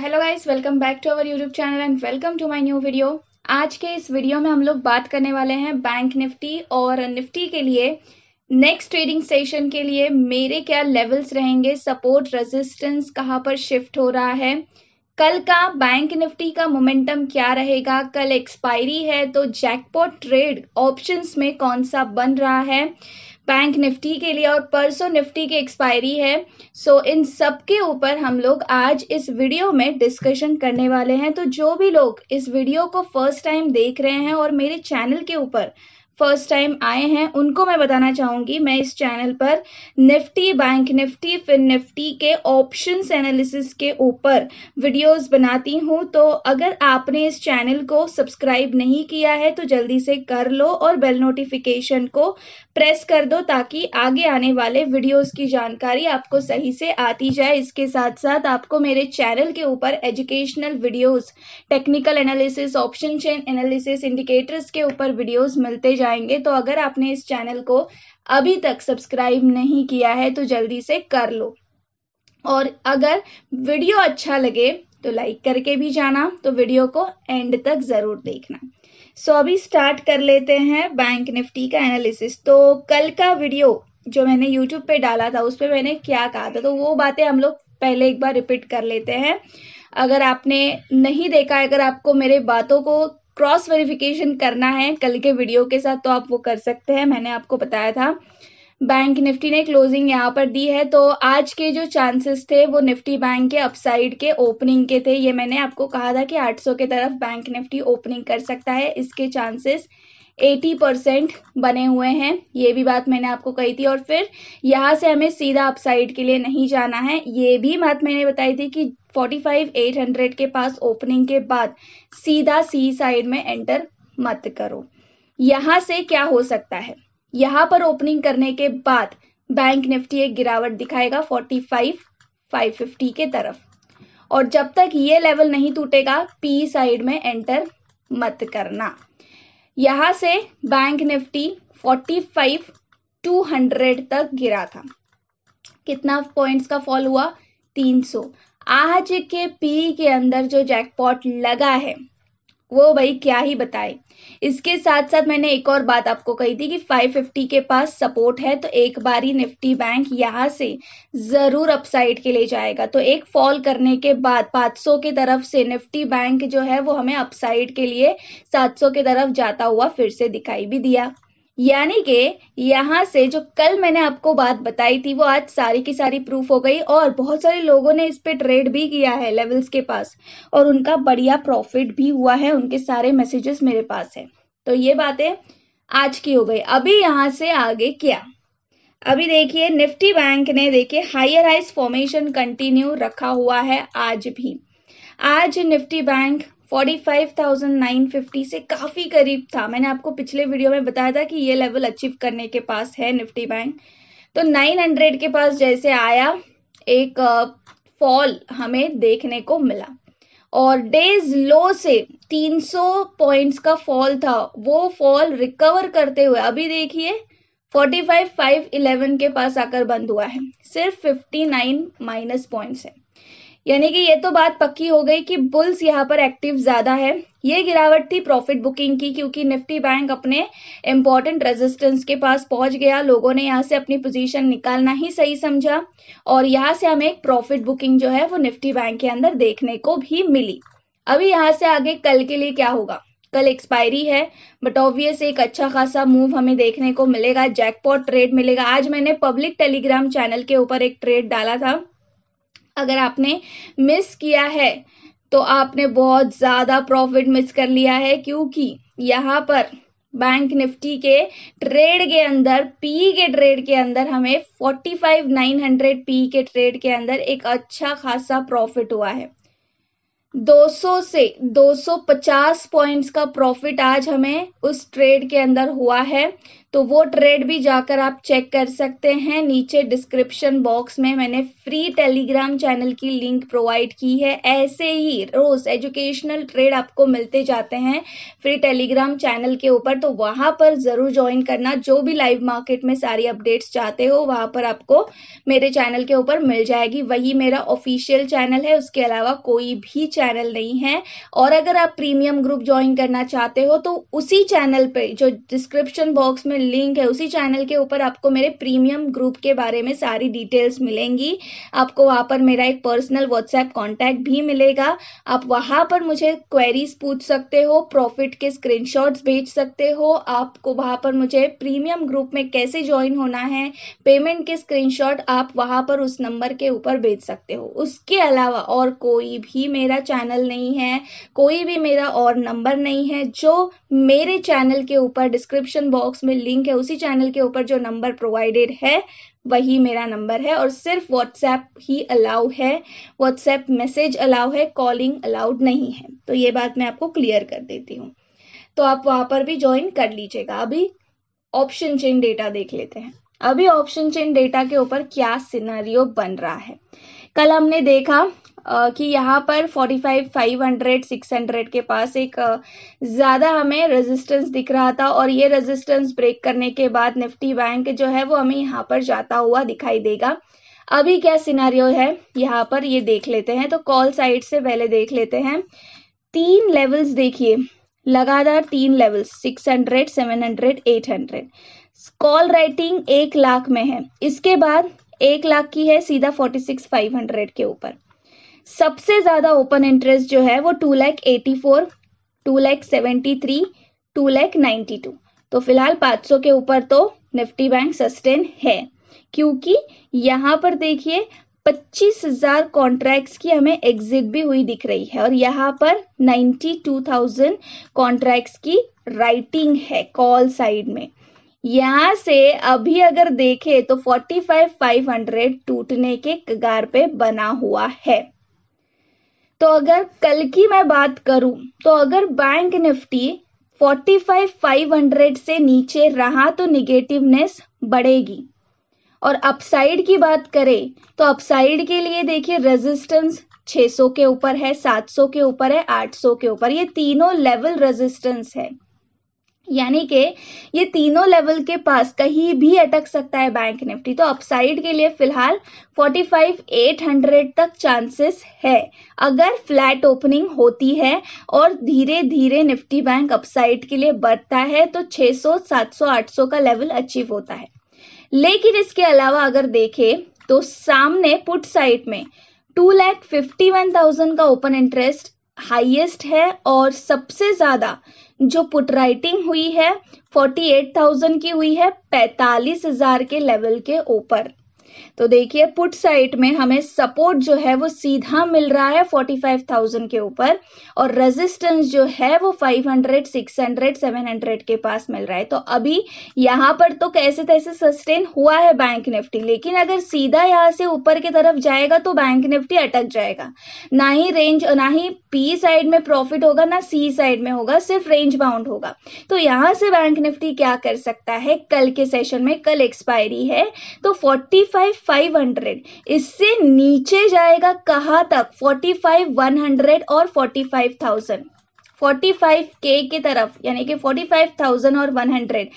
hello guys welcome back to our YouTube channel and welcome to my new video आज के इस video में हम लोग बात करने वाले हैं बैंक निफ्टी और निफ्टी के लिए नेक्स्ट ट्रेडिंग सेशन के लिए मेरे क्या लेवल्स रहेंगे सपोर्ट रेजिस्टेंस कहाँ पर शिफ्ट हो रहा है कल का बैंक निफ्टी का मोमेंटम क्या रहेगा कल एक्सपायरी है तो जैकपॉट ट्रेड ऑप्शंस में कौन सा बन रहा है बैंक निफ्टी के लिए और परसों निफ्टी की एक्सपायरी है सो so, इन सब के ऊपर हम लोग आज इस वीडियो में डिस्कशन करने वाले हैं तो जो भी लोग इस वीडियो को फर्स्ट टाइम देख रहे हैं और मेरे चैनल के ऊपर फर्स्ट टाइम आए हैं उनको मैं बताना चाहूँगी मैं इस चैनल पर Nifty Bank Nifty Fin Nifty के ऑप्शंस एनालिसिस के ऊपर वीडियोस बनाती हूँ तो अगर आपने इस चैनल को सब्सक्राइब नहीं किया है तो जल्दी से कर लो और बेल नोटिफिकेशन को प्रेस कर दो ताकि आगे आने वाले वीडियोस की जानकारी आपको सही से आती जाए इसके साथ साथ आपको मेरे चैनल के ऊपर educational videos technical analysis option chain analysis indicators के ऊपर वीडियोस मिलते जाए जाएंगे तो अगर आपने इस चैनल को अभी तक सब्सक्राइब नहीं किया है तो जल्दी से कर लो और अगर वीडियो अच्छा लगे तो लाइक करके भी जाना तो वीडियो को एंड तक ज़रूर देखना सो अभी स्टार्ट कर लेते हैं बैंक निफ्टी का एनालिसिस तो कल का वीडियो जो मैंने यूट्यूब पे डाला था उस पर मैंने क्या कहा था तो वो बातें हम लोग पहले एक बार रिपीट कर लेते हैं अगर आपने नहीं देखा अगर आपको मेरे बातों को क्रॉस वेरिफिकेशन करना है कल के वीडियो के साथ तो आप वो कर सकते हैं मैंने आपको बताया था बैंक निफ्टी ने क्लोजिंग यहाँ पर दी है तो आज के जो चांसेस थे वो निफ्टी बैंक के अपसाइड के ओपनिंग के थे ये मैंने आपको कहा था कि 800 के तरफ बैंक निफ्टी ओपनिंग कर सकता है इसके चांसेस 80 परसेंट बने हुए हैं ये भी बात मैंने आपको कही थी और फिर यहाँ से हमें सीधा अपसाइड के लिए नहीं जाना है ये भी बात मैंने बताई थी कि 45800 के पास ओपनिंग के बाद सीधा सी साइड में एंटर मत करो यहां से क्या हो सकता है यहां पर ओपनिंग करने के बाद बैंक निफ्टी एक गिरावट दिखाएगा 45 550 के तरफ और जब तक ये लेवल नहीं टूटेगा पी साइड में एंटर मत करना यहां से बैंक निफ्टी 45 200 तक गिरा था कितना पॉइंट्स का फॉल हुआ 300 आज के पी के अंदर जो जैकपॉट लगा है वो भाई क्या ही बताए इसके साथ साथ मैंने एक और बात आपको कही थी कि 550 के पास सपोर्ट है तो एक बार ही निफ्टी बैंक यहाँ से ज़रूर अपसाइड के लिए जाएगा तो एक फॉल करने के बाद 500 के तरफ से निफ्टी बैंक जो है वो हमें अपसाइड के लिए 700 के तरफ जाता हुआ फिर से दिखाई भी दिया यानी कि यहाँ से जो कल मैंने आपको बात बताई थी वो आज सारी की सारी प्रूफ हो गई और बहुत सारे लोगों ने इस पे ट्रेड भी किया है लेवल्स के पास और उनका बढ़िया प्रॉफिट भी हुआ है उनके सारे मैसेजेस मेरे पास है तो ये बातें आज की हो गई अभी यहाँ से आगे क्या अभी देखिए निफ्टी बैंक ने देखिए हायर हाइस फॉर्मेशन कंटिन्यू रखा हुआ है आज भी आज निफ्टी बैंक 45,950 से काफ़ी करीब था मैंने आपको पिछले वीडियो में बताया था कि ये लेवल अचीव करने के पास है निफ्टी बैंक तो 900 के पास जैसे आया एक फॉल हमें देखने को मिला और डेज लो से 300 पॉइंट्स का फॉल था वो फॉल रिकवर करते हुए अभी देखिए 45,511 के पास आकर बंद हुआ है सिर्फ 59 माइनस पॉइंट्स है यानी कि ये तो बात पक्की हो गई कि बुल्स यहाँ पर एक्टिव ज़्यादा है ये गिरावट थी प्रॉफिट बुकिंग की क्योंकि निफ्टी बैंक अपने इम्पोर्टेंट रेजिस्टेंस के पास पहुंच गया लोगों ने यहाँ से अपनी पोजीशन निकालना ही सही समझा और यहाँ से हमें एक प्रॉफिट बुकिंग जो है वो निफ्टी बैंक के अंदर देखने को भी मिली अभी यहाँ से आगे कल के लिए क्या होगा कल एक्सपायरी है बट ऑब्वियस एक अच्छा खासा मूव हमें देखने को मिलेगा जैकपॉट ट्रेड मिलेगा आज मैंने पब्लिक टेलीग्राम चैनल के ऊपर एक ट्रेड डाला था अगर आपने मिस किया है तो आपने बहुत ज़्यादा प्रॉफिट मिस कर लिया है क्योंकि यहाँ पर बैंक निफ्टी के ट्रेड के अंदर पी के ट्रेड के अंदर हमें 45,900 पी के ट्रेड के अंदर एक अच्छा खासा प्रॉफिट हुआ है 200 से 250 पॉइंट्स का प्रॉफिट आज हमें उस ट्रेड के अंदर हुआ है तो वो ट्रेड भी जाकर आप चेक कर सकते हैं नीचे डिस्क्रिप्शन बॉक्स में मैंने फ्री टेलीग्राम चैनल की लिंक प्रोवाइड की है ऐसे ही रोज एजुकेशनल ट्रेड आपको मिलते जाते हैं फ्री टेलीग्राम चैनल के ऊपर तो वहां पर जरूर ज्वाइन करना जो भी लाइव मार्केट में सारी अपडेट्स चाहते हो वहां पर आपको मेरे चैनल के ऊपर मिल जाएगी वही मेरा ऑफिशियल चैनल है उसके अलावा कोई भी चैनल नहीं है और अगर आप प्रीमियम ग्रुप ज्वाइन करना चाहते हो तो उसी चैनल पर जो डिस्क्रिप्शन बॉक्स में लिंक है उसी चैनल के ऊपर आपको मेरे प्रीमियम ग्रुप के बारे में सारी डिटेल्स मिलेंगी आपको वहाँ पर मेरा एक पर्सनल व्हाट्सएप कॉन्टैक्ट भी मिलेगा आप वहाँ पर मुझे क्वेरीज पूछ सकते हो प्रॉफिट के स्क्रीन भेज सकते हो आपको वहाँ पर मुझे प्रीमियम ग्रुप में कैसे ज्वाइन होना है पेमेंट के स्क्रीन आप वहाँ पर उस नंबर के ऊपर भेज सकते हो उसके अलावा और कोई भी मेरा चैनल नहीं है कोई भी मेरा और नंबर नहीं है जो मेरे चैनल के ऊपर डिस्क्रिप्शन बॉक्स में लिंक है उसी चैनल के ऊपर जो नंबर प्रोवाइडेड है वही मेरा नंबर है और सिर्फ व्हाट्सएप ही अलाउ है व्हाट्सएप मैसेज अलाउ है कॉलिंग अलाउड नहीं है तो ये बात मैं आपको क्लियर कर देती हूँ तो आप वहाँ पर भी ज्वाइन कर लीजिएगा अभी ऑप्शन चेन डेटा देख लेते हैं अभी ऑप्शन चेन डेटा के ऊपर क्या सिनारियो बन रहा है कल हमने देखा कि यहाँ पर 45 500 600 के पास एक ज़्यादा हमें रेजिस्टेंस दिख रहा था और ये रेजिस्टेंस ब्रेक करने के बाद निफ्टी बैंक जो है वो हमें यहाँ पर जाता हुआ दिखाई देगा अभी क्या सिनारियो है यहाँ पर ये देख लेते हैं तो कॉल साइड से पहले देख लेते हैं तीन लेवल्स देखिए लगातार तीन levels six hundred seven hundred eight hundred call writing एक लाख में है इसके बाद एक लाख की है सीधा फोर्टी सिक्स फाइव हंड्रेड के ऊपर सबसे ज्यादा ओपन इंटरेस्ट जो है वो two lakh eighty four two lakh seventy three two lakh ninety two तो फिलहाल 500 के ऊपर तो निफ्टी बैंक सस्टेन है क्योंकि यहां पर देखिए पच्चीस हजार कॉन्ट्रैक्ट्स की हमें एग्जिट भी हुई दिख रही है और यहाँ पर नाइन्टी टू थाउजेंड कॉन्ट्रैक्ट्स की राइटिंग है कॉल साइड में यहां से अभी अगर देखें तो फोर्टी फाइव फाइव हंड्रेड टूटने के कगार पे बना हुआ है तो अगर कल की मैं बात करूं तो अगर बैंक निफ्टी 45,500 से नीचे रहा तो निगेटिवनेस बढ़ेगी और अपसाइड की बात करें तो अपसाइड के लिए देखिए रेजिस्टेंस 600 के ऊपर है 700 के ऊपर है 800 के ऊपर ये तीनों लेवल रेजिस्टेंस है यानी कि ये तीनों लेवल के पास कहीं भी अटक सकता है बैंक निफ्टी तो अपसाइड के लिए फिलहाल 45,800 तक चांसेस है अगर फ्लैट ओपनिंग होती है और धीरे धीरे निफ्टी बैंक अपसाइड के लिए बढ़ता है तो 600, 700, 800 का लेवल अचीव होता है लेकिन इसके अलावा अगर देखें तो सामने पुट साइड में two lakh fifty one thousand का ओपन इंटरेस्ट हाइएस्ट है और सबसे ज्यादा जो पुट राइटिंग हुई है 48,000 की हुई है 45,000 के लेवल के ऊपर तो देखिए पुट साइट में हमें सपोर्ट जो है वो सीधा मिल रहा है 45,000 के ऊपर और रेजिस्टेंस जो है वो 500, 600, 700 के पास मिल रहा है तो अभी यहां पर तो कैसे तैसे सस्टेन हुआ है बैंक निफ्टी लेकिन अगर सीधा यहां से ऊपर की तरफ जाएगा तो बैंक निफ्टी अटक जाएगा ना ही रेंज ना ही पी साइड में प्रॉफिट होगा ना सी साइड में होगा सिर्फ रेंज बाउंड होगा तो यहां से बैंक निफ्टी क्या कर सकता है कल के सेशन में कल एक्सपायरी है तो फोर्टी फाइव फाइव हंड्रेड इससे नीचे जाएगा कहाँ तक फोर्टी फाइव वन हंड्रेड और forty five thousand forty five के की तरफ यानी कि फोर्टी फाइव थाउजेंड और वन हंड्रेड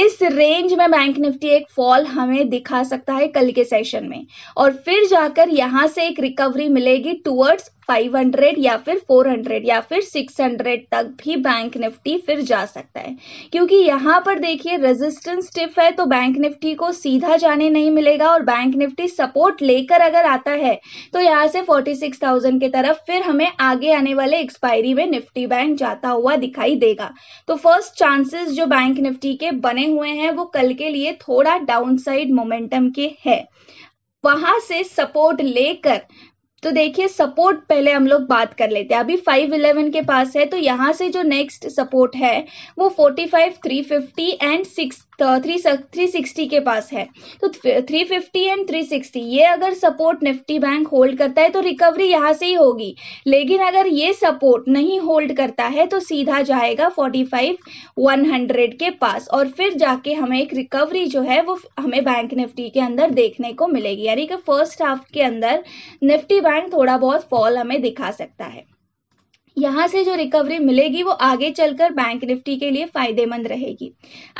इस रेंज में बैंक निफ्टी एक फॉल हमें दिखा सकता है कल के सेशन में और फिर जाकर यहां से एक रिकवरी मिलेगी टूवर्ड्स 500 या फिर 400 या फिर 600 तक भी बैंक निफ्टी फिर जा सकता है क्योंकि यहां पर देखिए रेजिस्टेंस स्टिफ है तो बैंक निफ्टी को सीधा जाने नहीं मिलेगा और बैंक निफ्टी सपोर्ट लेकर अगर आता है तो यहां से 46,000 की तरफ फिर हमें आगे आने वाले एक्सपायरी में निफ्टी बैंक जाता हुआ दिखाई देगा तो फर्स्ट चांसेस जो बैंक निफ्टी के बने हुए हैं वो कल के लिए थोड़ा डाउन साइड मोमेंटम के है वहां से सपोर्ट लेकर तो देखिए सपोर्ट पहले हम लोग बात कर लेते हैं अभी फाइव इलेवन के पास है तो यहाँ से जो नेक्स्ट सपोर्ट है वो forty five three fifty and six three three sixty के पास है तो three fifty and three sixty ये अगर सपोर्ट निफ्टी बैंक होल्ड करता है तो रिकवरी यहाँ से ही होगी लेकिन अगर ये सपोर्ट नहीं होल्ड करता है तो सीधा जाएगा फोर्टी फाइव वन हंड्रेड के पास और फिर जाके हमें एक रिकवरी जो है वो हमें बैंक निफ्टी के अंदर देखने को मिलेगी यानी कि फर्स्ट हाफ के अंदर निफ्टी बैंक थोड़ा बहुत फॉल हमें दिखा सकता है यहाँ से जो रिकवरी मिलेगी वो आगे चलकर बैंक निफ्टी के लिए फायदेमंद रहेगी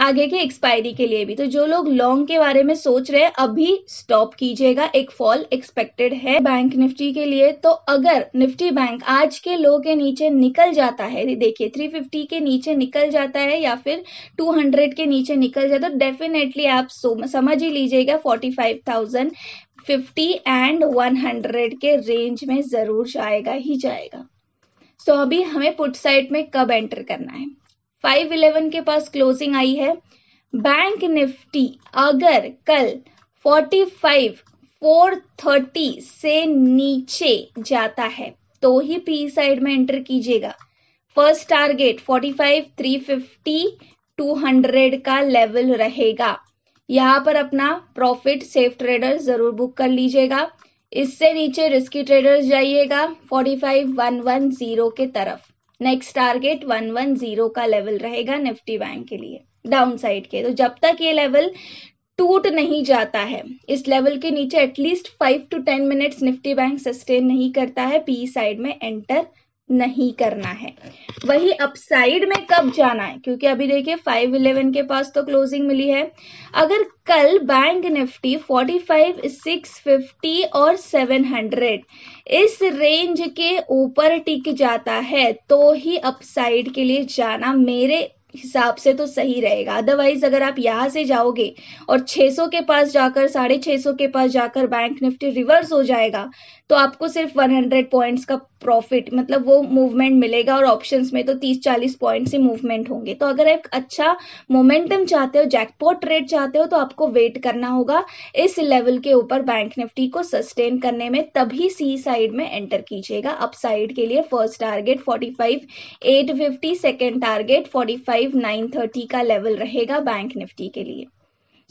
आगे के एक्सपायरी के लिए भी तो जो लोग लॉन्ग के बारे में सोच रहे हैं अभी स्टॉप कीजिएगा एक फॉल एक्सपेक्टेड है बैंक निफ्टी के लिए तो अगर निफ्टी बैंक आज के लो के नीचे निकल जाता है देखिए 350 के नीचे निकल जाता है या फिर 200 के नीचे निकल जाता है तो डेफिनेटली आप समझ ही लीजिएगा 45,000 50 एंड 100 के रेंज में जरूर जाएगा ही जाएगा सो तो so, अभी हमें पुट साइड में कब एंटर करना है फाइव इलेवन के पास क्लोजिंग आई है बैंक निफ्टी अगर कल फोर्टी फाइव फोर थर्टी से नीचे जाता है तो ही पी साइड में एंटर कीजिएगा first target forty five three fifty two hundred का लेवल रहेगा यहाँ पर अपना प्रॉफिट सेफ ट्रेडर जरूर बुक कर लीजिएगा इससे नीचे रिस्की ट्रेडर्स जाइएगा 45110 के तरफ नेक्स्ट टारगेट 110 का लेवल रहेगा निफ्टी बैंक के लिए डाउन साइड के तो जब तक ये लेवल टूट नहीं जाता है इस लेवल के नीचे at least five to ten minutes Nifty Bank sustain नहीं करता है पी साइड में एंटर नहीं करना है वही अपसाइड में कब जाना है क्योंकि अभी देखिए फाइव इलेवन के पास तो क्लोजिंग मिली है अगर कल बैंक निफ्टी सिक्स फिफ्टी और हंड्रेड इस रेंज के ऊपर टिक जाता है तो ही अपसाइड के लिए जाना मेरे हिसाब से तो सही रहेगा अदरवाइज अगर आप यहाँ से जाओगे और 600 के पास जाकर साढ़े छह के पास जाकर बैंक निफ्टी रिवर्स हो जाएगा तो आपको सिर्फ 100 पॉइंट्स का प्रॉफिट मतलब वो मूवमेंट मिलेगा और ऑप्शंस में तो 30-40 पॉइंट्स ही मूवमेंट होंगे तो अगर एक अच्छा मोमेंटम चाहते हो जैकपॉट ट्रेड चाहते हो तो आपको वेट करना होगा इस लेवल के ऊपर बैंक निफ्टी को सस्टेन करने में तभी सी साइड में एंटर कीजिएगा अप साइड के लिए first target 45 850 second target forty का लेवल रहेगा बैंक निफ्टी के लिए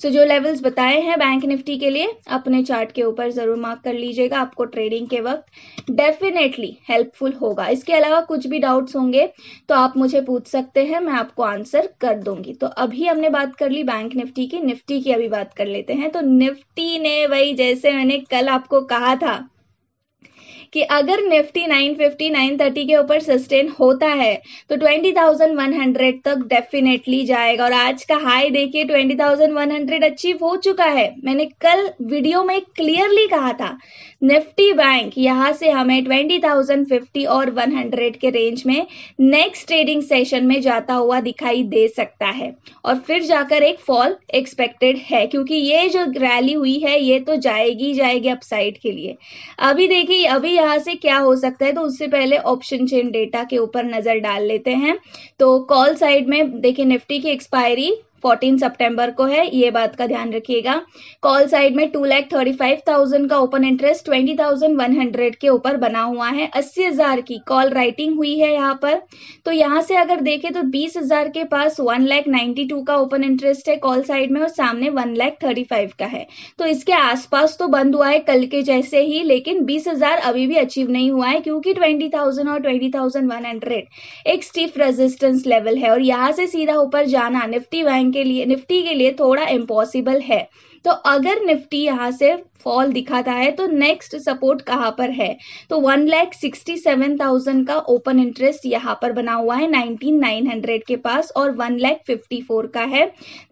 सो so, जो लेवल्स बताए हैं बैंक निफ्टी के लिए अपने चार्ट के ऊपर जरूर मार्क कर लीजिएगा आपको ट्रेडिंग के वक्त डेफिनेटली हेल्पफुल होगा इसके अलावा कुछ भी डाउट्स होंगे तो आप मुझे पूछ सकते हैं मैं आपको आंसर कर दूंगी तो अभी हमने बात कर ली बैंक निफ्टी की निफ्टी की अभी बात कर लेते हैं तो निफ्टी ने वही जैसे मैंने कल आपको कहा था कि अगर Nifty nine fifty nine thirty के ऊपर सस्टेन होता है तो ट्वेंटी थाउजेंड वन हंड्रेड तक डेफिनेटली जाएगा और आज का हाई देखिए twenty thousand one hundred achieve हो चुका है मैंने कल वीडियो में क्लियरली कहा था निफ्टी बैंक यहाँ से हमें ट्वेंटी थाउजेंड फिफ्टी और वन हंड्रेड के रेंज में नेक्स्ट ट्रेडिंग सेशन में जाता हुआ दिखाई दे सकता है और फिर जाकर एक फॉल एक्सपेक्टेड है क्योंकि ये जो रैली हुई है ये तो जाएगी जाएगी अपसाइड के लिए अभी देखिए अभी यहाँ से क्या हो सकता है तो उससे पहले ऑप्शन चेन डेटा के ऊपर नजर डाल लेते हैं तो कॉल साइड में देखिए निफ्टी की एक्सपायरी फोर्टीन सितंबर को है ये बात का ध्यान रखिएगा कॉल साइड में two lakh thirty five thousand का open interest twenty thousand one hundred के ऊपर बना हुआ है अस्सी हजार की कॉल राइटिंग हुई है यहाँ पर तो यहाँ से अगर देखें तो बीस हजार के पास वन लैख नाइन्टी टू का ओपन इंटरेस्ट है कॉल साइड में और सामने वन लैख थर्टी फाइव का है तो इसके आसपास तो बंद हुआ है कल के जैसे ही लेकिन बीस हजार अभी भी अचीव नहीं हुआ है क्योंकि ट्वेंटी थाउजेंड और ट्वेंटी थाउजेंड वन हंड्रेड एक स्टीफ रेजिस्टेंस लेवल है और यहाँ से सीधा ऊपर जाना निफ्टी बैंक के लिए निफ्टी के लिए थोड़ा इम्पॉसिबल है तो अगर निफ्टी यहाँ से फॉल दिखाता है तो नेक्स्ट सपोर्ट कहाँ पर है तो one lakh sixty seven thousand का ओपन इंटरेस्ट यहाँ पर बना हुआ है नाइनटीन नाइन हंड्रेड के पास और वन लैख फिफ्टी फोर का है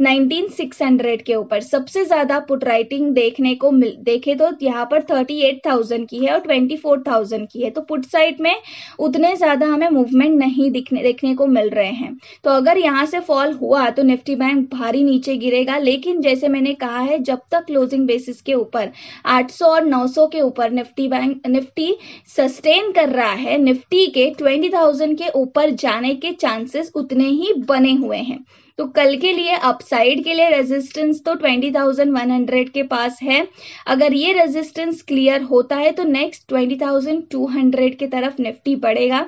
नाइनटीन सिक्स हंड्रेड के ऊपर सबसे ज्यादा पुट राइटिंग देखने को मिल देखे तो यहाँ पर थर्टी एट थाउजेंड की है और ट्वेंटी फोर थाउजेंड की है तो पुट साइड में उतने ज्यादा हमें मूवमेंट नहीं दिखने देखने को मिल रहे हैं तो अगर यहाँ से फॉल हुआ तो निफ्टी बैंक भारी नीचे गिरेगा लेकिन जैसे मैंने कहा है जब तक क्लोजिंग बेसिस के ऊपर 800 और 900 के ऊपर निफ्टी बैंक निफ्टी सस्टेन कर रहा है निफ्टी के 20,000 के ऊपर जाने के चांसेस उतने ही बने हुए हैं तो कल के लिए अपसाइड के लिए रेजिस्टेंस तो 20,100 के पास है अगर ये रेजिस्टेंस क्लियर होता है तो नेक्स्ट 20,200 के तरफ निफ्टी बढ़ेगा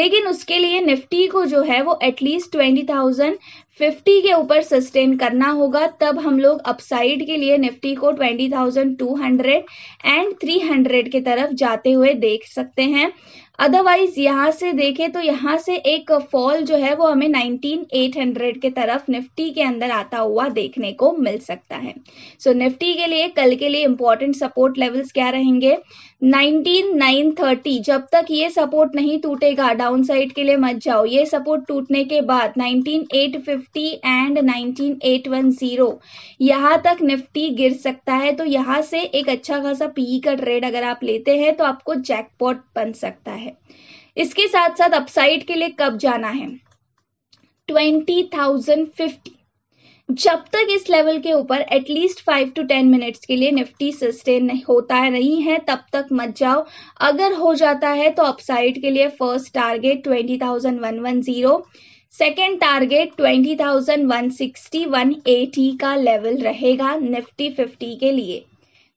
लेकिन उसके लिए निफ्टी को जो है वो एटलीस्ट 20,050 फिफ्टी के ऊपर सस्टेन करना होगा तब हम लोग अपसाइड के लिए निफ्टी को twenty thousand two hundred and three hundred तरफ जाते हुए देख सकते हैं अदरवाइज यहाँ से देखें तो यहाँ से एक फॉल जो है वो हमें 19800 के तरफ निफ्टी के अंदर आता हुआ देखने को मिल सकता है सो so, निफ्टी के लिए कल के लिए इंपॉर्टेंट सपोर्ट लेवल्स क्या रहेंगे 19930 जब तक ये सपोर्ट नहीं टूटेगा डाउन साइड के लिए मत जाओ ये सपोर्ट टूटने के बाद 19850 एंड 19810 यहाँ तक निफ्टी गिर सकता है तो यहाँ से एक अच्छा खासा पीई e का ट्रेड अगर आप लेते हैं तो आपको जैकपॉट बन सकता है है इसके साथ साथ अपसाइड के लिए कब जाना है ट्वेंटी थाउजेंड फिफ्टी जब तक इस लेवल के ऊपर at least five to ten minutes के लिए निफ्टी सस्टेन होता है नहीं है तब तक मत जाओ अगर हो जाता है तो अपसाइड के लिए first target twenty thousand one one zero second target twenty thousand one sixty one eighty का लेवल रहेगा निफ्टी फिफ्टी के लिए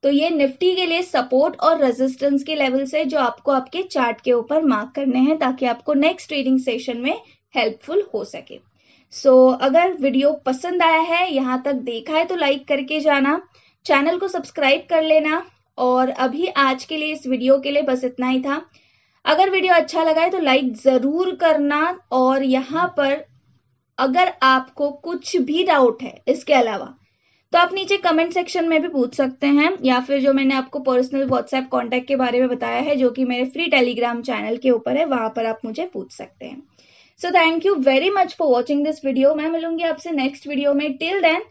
तो ये निफ्टी के लिए सपोर्ट और रेजिस्टेंस के लेवल से जो आपको आपके चार्ट के ऊपर मार्क करने हैं ताकि आपको नेक्स्ट ट्रेडिंग सेशन में हेल्पफुल हो सके सो so, अगर वीडियो पसंद आया है यहाँ तक देखा है तो लाइक करके जाना चैनल को सब्सक्राइब कर लेना और अभी आज के लिए इस वीडियो के लिए बस इतना ही था अगर वीडियो अच्छा लगा है तो लाइक ज़रूर करना और यहाँ पर अगर आपको कुछ भी डाउट है इसके अलावा तो आप नीचे कमेंट सेक्शन में भी पूछ सकते हैं या फिर जो मैंने आपको पर्सनल व्हाट्सएप कॉन्टैक्ट के बारे में बताया है जो कि मेरे फ्री टेलीग्राम चैनल के ऊपर है वहां पर आप मुझे पूछ सकते हैं so thank you very much for watching this video मैं मिलूंगी आपसे नेक्स्ट वीडियो में till then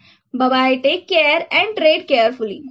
bye take care and trade carefully